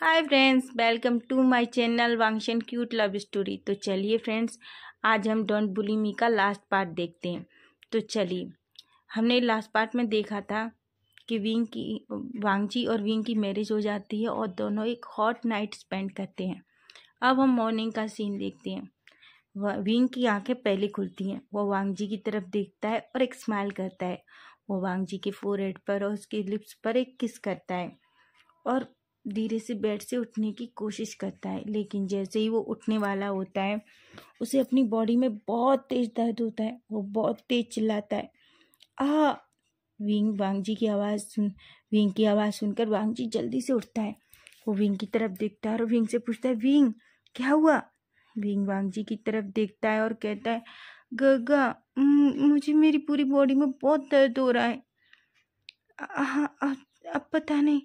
hi friends welcome to my channel वांगशन cute love story तो चलिए फ्रेंड्स आज हम डोंट बुली मी का लास्ट पार्ट देखते हैं तो चलिए हमने लास्ट पार्ट में देखा था कि विंग की वांगजी और विंग की मैरिज हो जाती है और दोनों एक हॉट नाइट स्पेंड करते हैं अब हम मॉर्निंग का सीन देखते हैं विंग की आंखें पहले खुलती हैं वो वांगजी की तरफ देखता है और एक स्माइल करता है वो वांगजी के फोरहेड पर और उसके लिप्स पर एक किस करता है और धीरे से बेड से उठने की कोशिश करता है लेकिन जैसे ही वो उठने वाला होता है उसे अपनी बॉडी में बहुत तेज़ दर्द होता है वो बहुत तेज़ चिल्लाता है आ विंग वांग जी की आवाज़ सुन विंग की आवाज़ सुनकर वांग जी जल्दी से उठता है वो विंग की तरफ देखता है और विंग से पूछता है विंग क्या हुआ विंग वांग जी की तरफ देखता है और कहता है गगा मुझे मेरी पूरी बॉडी में बहुत दर्द हो रहा है अब पता नहीं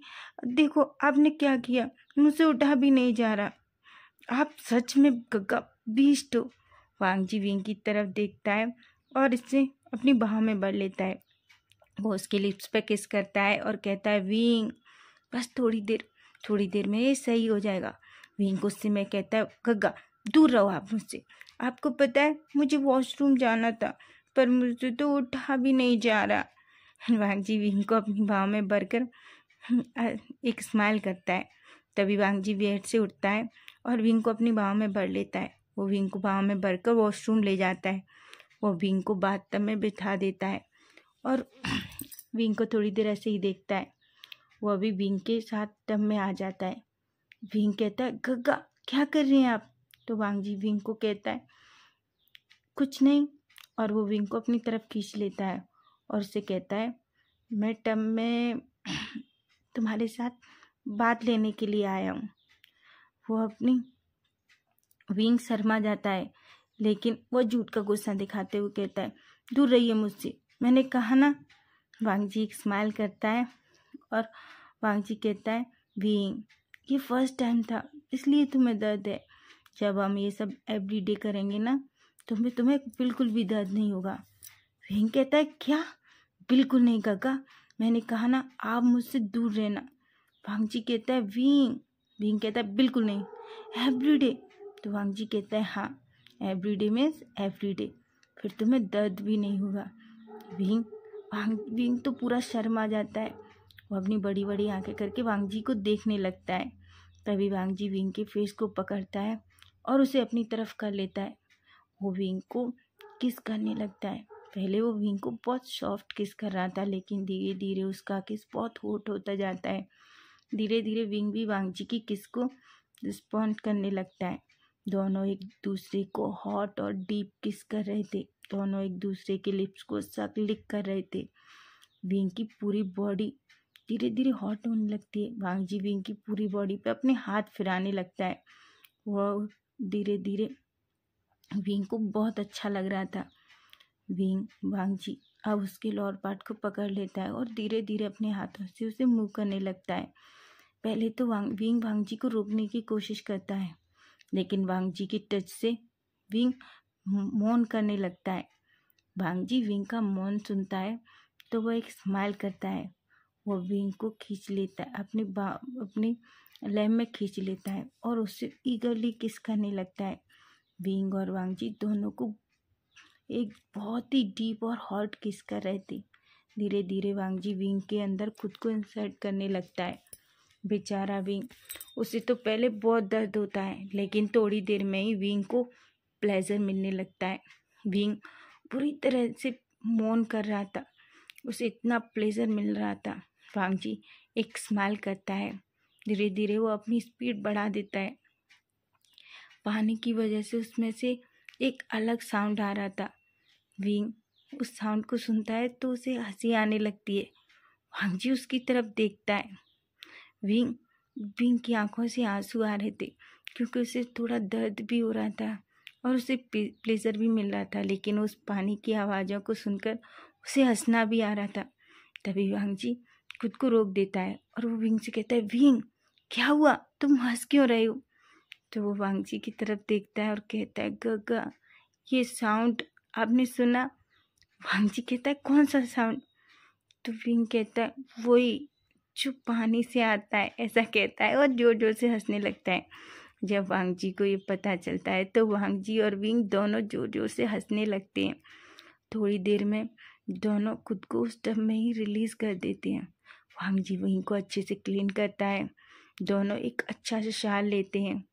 देखो आपने क्या किया मुझसे उठा भी नहीं जा रहा आप सच में गगा बीस्ट हो जी विंग की तरफ देखता है और इससे अपनी बाह में भर लेता है वो उसके लिप्स पर किस करता है और कहता है विंग बस थोड़ी देर थोड़ी देर में ये सही हो जाएगा विंग गुस्से में कहता है गग्गा दूर रहो आप मुझसे आपको पता है मुझे वॉशरूम जाना था पर मुझे तो उठा भी नहीं जा रहा हनुमान जी भीम को अपनी भाव में भरकर एक स्माइल करता है तभी वांग जी बेड से उठता है और भीम को अपनी भाव में भर लेता है वो भीम को भाव में भरकर वॉशरूम ले जाता है वो भीम को बाथटब में बिठा देता है और भीम को थोड़ी देर ऐसे ही देखता है वो अभी भीम के साथ टब में आ जाता है भीम कहता है गग्गा क्या कर रहे हैं आप तो वांग जी भीम को कहता है कुछ नहीं और वो भीम को अपनी तरफ खींच लेता है और उसे कहता है मैं टम में तुम्हारे साथ बात लेने के लिए आया हूँ वो अपनी विंग शर्मा जाता है लेकिन वो झूठ का गुस्सा दिखाते हुए कहता है दूर रहिए मुझसे मैंने कहा ना वांग जी एक स्माइल करता है और वांग जी कहता है विंग ये फर्स्ट टाइम था इसलिए तुम्हें दर्द है जब हम ये सब एवरी डे करेंगे ना तुम्हें तो तुम्हें बिल्कुल भी दर्द नहीं होगा विंग कहता है क्या बिल्कुल नहीं काका मैंने कहा ना आप मुझसे दूर रहना वांगजी कहता है वींग वींग कहता है बिल्कुल नहीं एवरीडे तो वांगजी कहता है हाँ एवरीडे मीन्स एवरीडे फिर तुम्हें तो दर्द भी नहीं होगा विंग वांग विंग तो पूरा शर्म आ जाता है वो अपनी बड़ी बड़ी आंखें करके वांगजी को देखने लगता है तभी वांगजी विंग के फेस को पकड़ता है और उसे अपनी तरफ कर लेता है वो विंग को किस करने लगता है पहले वो विंग को बहुत सॉफ्ट किस कर रहा था लेकिन धीरे धीरे उसका किस बहुत होट होता जाता है धीरे धीरे विंग भी वांगजी की किस को रिस्पॉन्ड करने लगता है दोनों एक दूसरे को हॉट और डीप किस कर रहे थे दोनों एक दूसरे के लिप्स को सक लिक कर रहे थे विंग की पूरी बॉडी धीरे धीरे हॉट होने लगती है वांगजी विंग की पूरी बॉडी पे अपने हाथ फिराने लगता है वह धीरे धीरे विंग को बहुत अच्छा लग रहा था भींग भांगजी अब उसके लोअर पार्ट को पकड़ लेता है और धीरे धीरे अपने हाथों से उसे मूव करने लगता है पहले तो वांग विंग वांगजी को रोकने की कोशिश करता है लेकिन वांगजी की टच से विंग मौन करने लगता है भांगजी विंग का मौन सुनता है तो वह एक स्माइल करता है वो विंग को खींच लेता है अपने बा अपने लैब में खींच लेता है और उससे ईगरली किस करने लगता है विंग और वांगजी दोनों को एक बहुत ही डीप और हॉट किस कर रहे थे धीरे धीरे वांगजी विंग के अंदर खुद को इंसर्ट करने लगता है बेचारा विंग उसे तो पहले बहुत दर्द होता है लेकिन थोड़ी देर में ही विंग को प्लेजर मिलने लगता है विंग पूरी तरह से मौन कर रहा था उसे इतना प्लेजर मिल रहा था वांगजी एक स्माइल करता है धीरे धीरे वो अपनी स्पीड बढ़ा देता है पानी की वजह से उसमें से एक अलग साउंड आ रहा था विंग उस साउंड को सुनता है तो उसे हंसी आने लगती है वांगजी उसकी तरफ देखता है विंग विंग की आंखों से आंसू आ रहे थे क्योंकि उसे थोड़ा दर्द भी हो रहा था और उसे प्लेजर भी मिल रहा था लेकिन उस पानी की आवाज़ों को सुनकर उसे हंसना भी आ रहा था तभी वांग जी खुद को रोक देता है और वो विंग से कहता है विंग क्या हुआ तुम हंस क्यों रहे हो तो वो जी की तरफ देखता है और कहता है गगा ये साउंड आपने सुना भांग जी कहता है कौन सा साउंड तो विंग कहता है वही जो पानी से आता है ऐसा कहता है और जोर जोर से हंसने लगता है जब वांग जी को ये पता चलता है तो वांग जी और विंग दोनों जोर जोर से हंसने लगते हैं थोड़ी देर में दोनों खुद को उस टब में ही रिलीज़ कर देते हैं वांग जी विंग को अच्छे से क्लीन करता है दोनों एक अच्छा सा शाल लेते हैं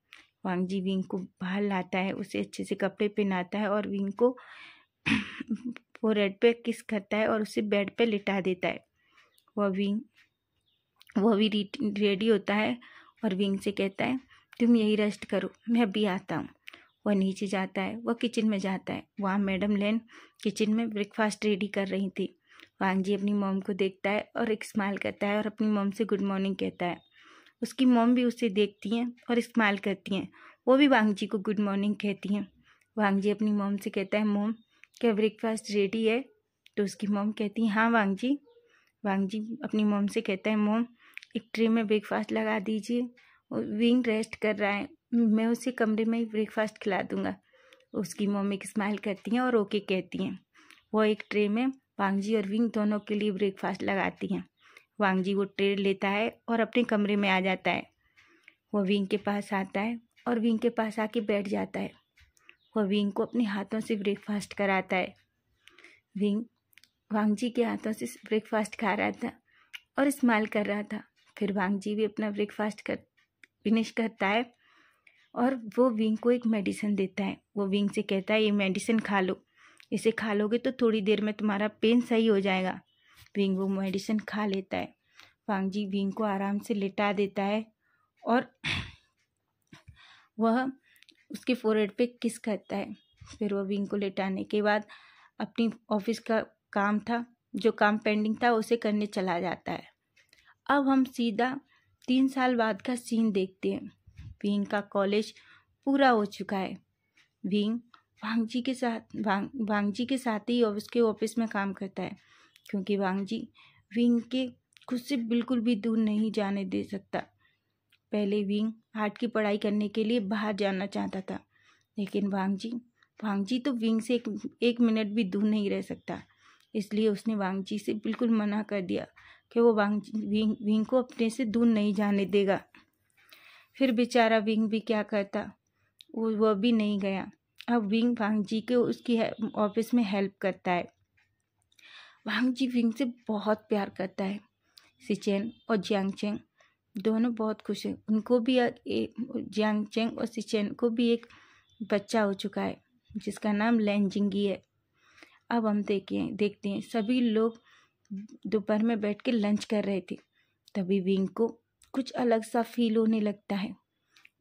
वांग जी विंग को बाहर लाता है उसे अच्छे से कपड़े पहनाता है और विंग को वो रेड पे किस करता है और उसे बेड पे लिटा देता है वह विंग वह भी रेडी होता है और विंग से कहता है तुम यही रेस्ट करो मैं अभी आता हूँ वह नीचे जाता है वह किचन में जाता है वहाँ मैडम लेन किचन में ब्रेकफास्ट रेडी कर रही थी वांगजी अपनी मोम को देखता है और एक स्माइल करता है और अपनी मोम से गुड मॉर्निंग कहता है उसकी मोम भी उसे देखती हैं और स्माइल करती हैं वो भी वांगजी को गुड मॉर्निंग कहती हैं वांग जी अपनी मोम से कहता है मोम क्या ब्रेकफास्ट रेडी है तो उसकी मोम कहती है हाँ वांग जी वांग जी अपनी मोम से कहता है मोम एक ट्रे में ब्रेकफास्ट लगा दीजिए और विंग रेस्ट कर रहा है मैं उसे कमरे में ही ब्रेकफास्ट खिला दूंगा उसकी मोम एक स्माइल करती हैं और ओके कहती हैं वो एक ट्रे में वांग जी और विंग दोनों के लिए ब्रेकफास्ट लगाती हैं वांग जी वो ट्रे लेता है और अपने कमरे में आ जाता है वो विंग के पास आता है और विंग के पास आके बैठ जाता है वह विंग को अपने हाथों से ब्रेकफास्ट कराता है विंग वांगजी के हाथों से ब्रेकफास्ट खा रहा था और स्माइल कर रहा था फिर वांगजी भी अपना ब्रेकफास्ट कर फिनिश करता है और वो विंग को एक मेडिसिन देता है वो विंग से कहता है ये मेडिसिन खा लो इसे खा लोगे तो थोड़ी देर में तुम्हारा पेन सही हो जाएगा विंग वो मेडिसिन खा लेता है जी विंग को आराम से लेटा देता है और वह उसके फोरहेड पे किस करता है फिर वो विंग को लेटाने के बाद अपनी ऑफिस का काम था जो काम पेंडिंग था उसे करने चला जाता है अब हम सीधा तीन साल बाद का सीन देखते हैं विंग का कॉलेज पूरा हो चुका है विंग वांगजी के साथ वांग वांगजी के साथ ही उसके ऑफिस में काम करता है क्योंकि वांगजी विंग के खुद से बिल्कुल भी दूर नहीं जाने दे सकता पहले विंग आर्ट की पढ़ाई करने के लिए बाहर जाना चाहता था लेकिन वांगजी वांगजी तो विंग से एक, एक मिनट भी दूर नहीं रह सकता इसलिए उसने वांगजी से बिल्कुल मना कर दिया कि वो वांग विंग विंग को अपने से दूर नहीं जाने देगा फिर बेचारा विंग भी क्या करता वो वह भी नहीं गया अब विंग जी के उसकी ऑफिस में हेल्प करता है वांग जी विंग से बहुत प्यार करता है सिचेन और जियांगचेंग दोनों बहुत खुश हैं उनको भी जियांग चेंग और सिचेन को भी एक बच्चा हो चुका है जिसका नाम लेंजिंगी है अब हम देखिए देखते हैं सभी लोग दोपहर में बैठ के लंच कर रहे थे तभी विंग को कुछ अलग सा फील होने लगता है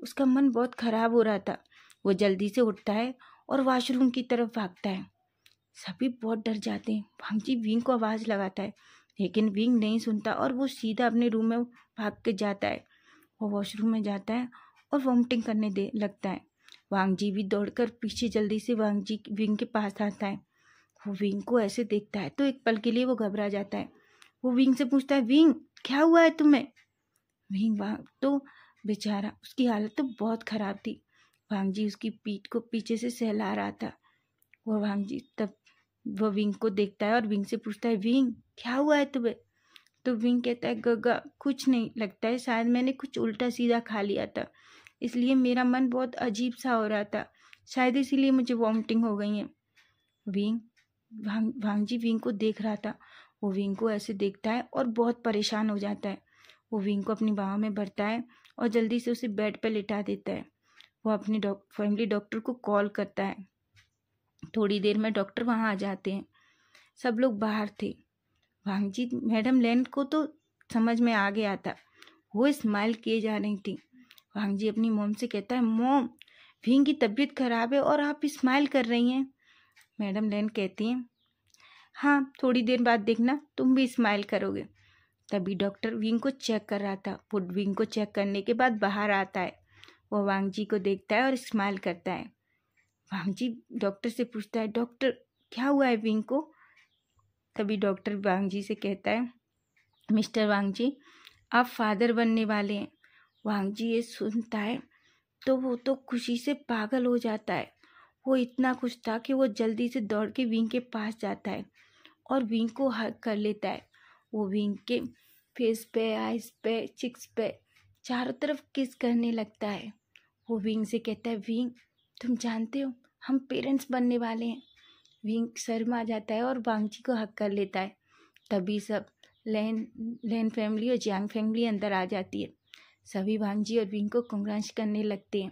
उसका मन बहुत ख़राब हो रहा था वो जल्दी से उठता है और वॉशरूम की तरफ भागता है सभी बहुत डर जाते हैं भांगजी विंग को आवाज़ लगाता है लेकिन विंग नहीं सुनता और वो सीधा अपने रूम में भाग के जाता है वो वॉशरूम में जाता है और वॉमिटिंग करने दे लगता है वांगजी भी दौड़कर पीछे जल्दी से वांगजी विंग के पास आता है वो विंग को ऐसे देखता है तो एक पल के लिए वो घबरा जाता है वो विंग से पूछता है विंग क्या हुआ है तुम्हें विंग वांग तो बेचारा उसकी हालत तो बहुत ख़राब थी वांगजी उसकी पीठ को पीछे से सहला रहा था वो जी तब वो विंग को देखता है और विंग से पूछता है विंग क्या हुआ है तुम्हें तो विंग कहता है गगा कुछ नहीं लगता है शायद मैंने कुछ उल्टा सीधा खा लिया था इसलिए मेरा मन बहुत अजीब सा हो रहा था शायद इसीलिए मुझे वॉमिटिंग हो गई है विंग भांग भांगजी विंग को देख रहा था वो विंग को ऐसे देखता है और बहुत परेशान हो जाता है वो विंग को अपनी बाहों में भरता है और जल्दी से उसे बेड पर लिटा देता है वो अपने डॉक फैमिली डॉक्टर को कॉल करता है थोड़ी देर में डॉक्टर वहाँ आ जाते हैं सब लोग बाहर थे वांगजी मैडम लेन को तो समझ में आ गया था वो स्माइल किए जा रही थी वांगजी अपनी मोम से कहता है मोम विंग की तबीयत खराब है और आप स्माइल कर रही हैं मैडम लेन कहती हैं हाँ थोड़ी देर बाद देखना तुम भी स्माइल करोगे तभी डॉक्टर विंग को चेक कर रहा था वो विंग को चेक करने के बाद बाहर आता है वो वांगजी को देखता है और स्माइल करता है वांग जी डॉक्टर से पूछता है डॉक्टर क्या हुआ है विंग को तभी डॉक्टर वांगजी से कहता है मिस्टर वांग जी आप फादर बनने वाले हैं वांग जी ये सुनता है तो वो तो खुशी से पागल हो जाता है वो इतना खुश था कि वो जल्दी से दौड़ के विंग के पास जाता है और विंग को हक कर लेता है वो विंग के फेस पे आइज पे चिक्स पे चारों तरफ किस करने लगता है वो विंग से कहता है विंग तुम जानते हो हम पेरेंट्स बनने वाले हैं विंक आ जाता है और बांगची को हक कर लेता है तभी सब लेन लेन फैमिली और जियांग फैमिली अंदर आ जाती है सभी वांगजी और विंग को कंग्रांश करने लगते हैं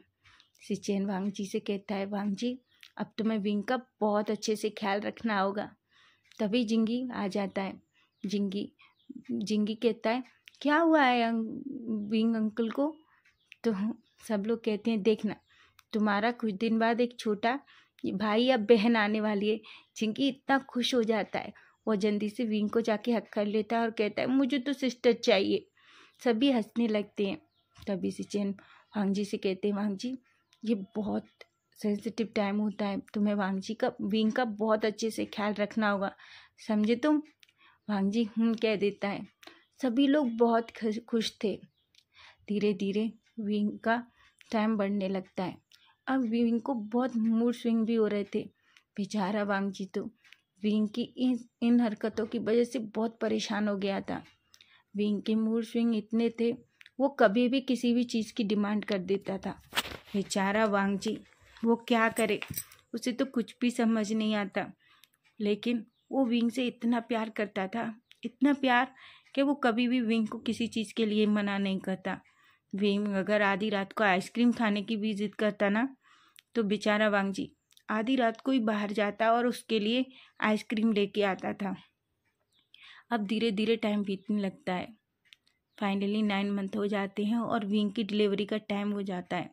सिचेन वांगजी से कहता है वांगजी अब तुम्हें विंग का बहुत अच्छे से ख्याल रखना होगा तभी जिंगी आ जाता है जिंगी जिंगी कहता है क्या हुआ है अंग, विंग अंकल को तो सब लोग कहते हैं देखना तुम्हारा कुछ दिन बाद एक छोटा भाई या बहन आने वाली है जिनकी इतना खुश हो जाता है वो जल्दी से विंग को जाके हक कर लेता है और कहता है मुझे तो सिस्टर चाहिए सभी हंसने लगते हैं तभी से चैन वांग जी से कहते हैं वांग जी ये बहुत सेंसिटिव टाइम होता है तुम्हें वांग जी का विंग का बहुत अच्छे से ख्याल रखना होगा समझे तुम वांग जी हूँ कह देता है सभी लोग बहुत खुश थे धीरे धीरे विंग का टाइम बढ़ने लगता है अब विंग को बहुत मूड स्विंग भी हो रहे थे बेचारा वांग जी तो विंग की इन इन हरकतों की वजह से बहुत परेशान हो गया था विंग के मूड स्विंग इतने थे वो कभी भी किसी भी चीज़ की डिमांड कर देता था बेचारा वांग जी वो क्या करे उसे तो कुछ भी समझ नहीं आता लेकिन वो विंग से इतना प्यार करता था इतना प्यार कि वो कभी भी विंग को किसी चीज़ के लिए मना नहीं करता विंग अगर आधी रात को आइसक्रीम खाने की भी जिद करता ना तो बेचारा वांगजी आधी रात को ही बाहर जाता और उसके लिए आइसक्रीम लेके आता था अब धीरे धीरे टाइम बीतने लगता है फाइनली नाइन मंथ हो जाते हैं और विंग की डिलीवरी का टाइम हो जाता है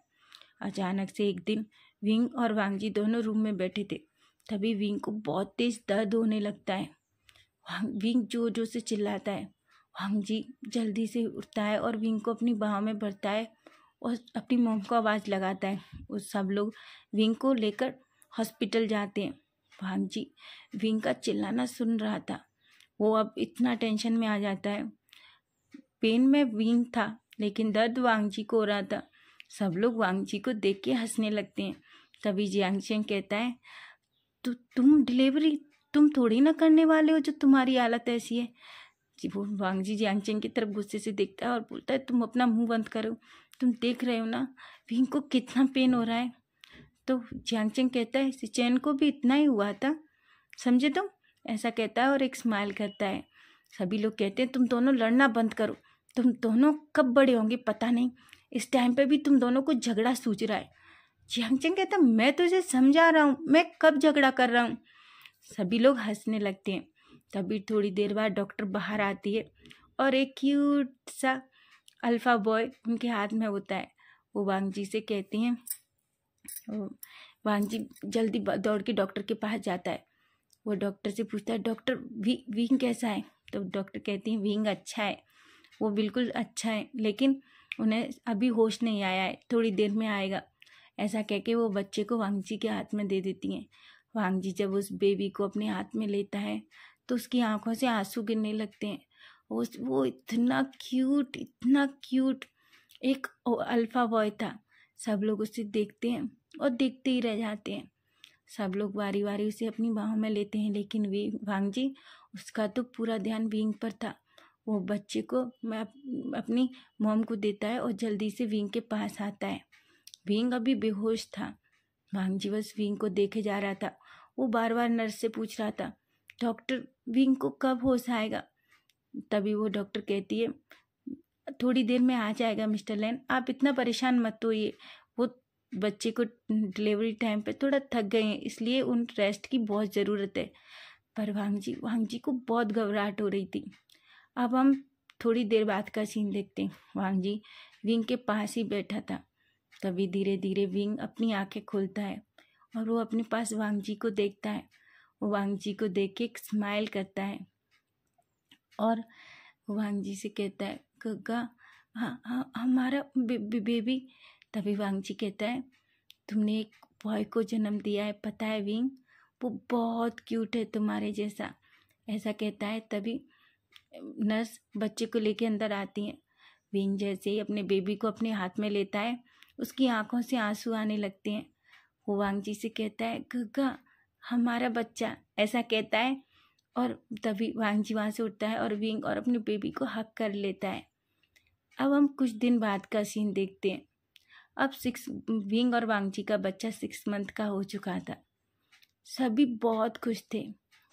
अचानक से एक दिन विंग और वांगजी दोनों रूम में बैठे थे तभी विंग को बहुत तेज दर्द होने लगता है विंग जोर जोर से चिल्लाता है वांगजी जल्दी से उठता है और विंग को अपनी बाह में भरता है और अपनी मोम को आवाज़ लगाता है उस सब लोग विंग को लेकर हॉस्पिटल जाते हैं भाम जी विंग का चिल्लाना सुन रहा था वो अब इतना टेंशन में आ जाता है पेन में विंग था लेकिन दर्द वांग जी को हो रहा था सब लोग वांग जी को देख के हंसने लगते हैं तभी जियांग चेंग कहता है तो तुम डिलीवरी तुम थोड़ी ना करने वाले हो जो तुम्हारी हालत ऐसी है जी वो वांग जी जियांग चेंग की तरफ गुस्से से देखता है और बोलता है तुम अपना मुंह बंद करो तुम देख रहे हो ना विंग को कितना पेन हो रहा है तो ज्यांगचंग कहता है सिचैन को भी इतना ही हुआ था समझे तुम ऐसा कहता है और एक स्माइल करता है सभी लोग कहते हैं तुम दोनों लड़ना बंद करो तुम दोनों कब बड़े होंगे पता नहीं इस टाइम पे भी तुम दोनों को झगड़ा सूझ रहा है जियांगचंग कहता मैं तुझे समझा रहा हूँ मैं कब झगड़ा कर रहा हूँ सभी लोग हंसने लगते हैं तभी थोड़ी देर बाद डॉक्टर बाहर आती है और एक क्यूट सा अल्फ़ा बॉय उनके हाथ में होता है वो वांगजी से कहती हैं वांगजी जल्दी दौड़ के डॉक्टर के पास जाता है वो डॉक्टर से पूछता है डॉक्टर वी विंग कैसा है तो डॉक्टर कहती हैं विंग अच्छा है वो बिल्कुल अच्छा है लेकिन उन्हें अभी होश नहीं आया है थोड़ी देर में आएगा ऐसा कह के वो बच्चे को वांगजी के हाथ में दे देती हैं वांगजी जब उस बेबी को अपने हाथ में लेता है तो उसकी आंखों से आंसू गिरने लगते हैं वो इतना क्यूट इतना क्यूट एक अल्फ़ा बॉय था सब लोग उसे देखते हैं और देखते ही रह जाते हैं सब लोग बारी बारी उसे अपनी बाहों में लेते हैं लेकिन वे भांग जी उसका तो पूरा ध्यान विंग पर था वो बच्चे को मैं अपनी मोम को देता है और जल्दी से विंग के पास आता है विंग अभी बेहोश था भांग जी बस विंग को देखे जा रहा था वो बार बार नर्स से पूछ रहा था डॉक्टर विंग को कब होश आएगा तभी वो डॉक्टर कहती है थोड़ी देर में आ जाएगा मिस्टर लैन आप इतना परेशान मत होइए वो बच्चे को डिलीवरी टाइम पे थोड़ा थक गए हैं इसलिए उन रेस्ट की बहुत ज़रूरत है पर वांग जी वांग जी को बहुत घबराहट हो रही थी अब हम थोड़ी देर बाद का सीन देखते हैं वांग जी विंग के पास ही बैठा था तभी धीरे धीरे विंग अपनी आंखें खोलता है और वो अपने पास वांग जी को देखता है वो वांग जी को देख के स्माइल करता है और जी से कहता है गग्गा हाँ हाँ हमारा बे, बे, बेबी तभी जी कहता है तुमने एक बॉय को जन्म दिया है पता है विंग वो बहुत क्यूट है तुम्हारे जैसा ऐसा कहता है तभी नर्स बच्चे को लेके अंदर आती है विंग जैसे ही अपने बेबी को अपने हाथ में लेता है उसकी आंखों से आंसू आने लगते हैं वो जी से कहता है गग्गा हमारा बच्चा ऐसा कहता है और तभी वांगजी वहाँ से उठता है और विंग और अपने बेबी को हक कर लेता है अब हम कुछ दिन बाद का सीन देखते हैं अब सिक्स विंग और वांगजी का बच्चा सिक्स मंथ का हो चुका था सभी बहुत खुश थे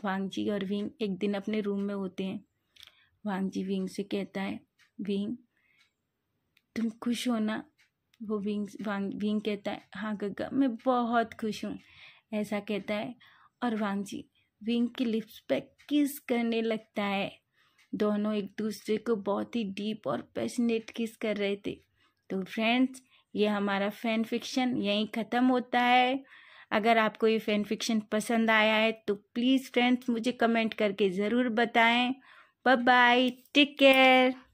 वांगजी और विंग एक दिन अपने रूम में होते हैं वांगजी विंग से कहता है विंग तुम खुश हो ना वो विंग वांग विंग कहता है हाँ गग्गा मैं बहुत खुश हूँ ऐसा कहता है और वांगजी विंग की लिप्स पर किस करने लगता है दोनों एक दूसरे को बहुत ही डीप और पैशनेट किस कर रहे थे तो फ्रेंड्स ये हमारा फैन फिक्शन यहीं ख़त्म होता है अगर आपको ये फैन फिक्शन पसंद आया है तो प्लीज़ फ्रेंड्स मुझे कमेंट करके ज़रूर बताएं बाय बाय टेक केयर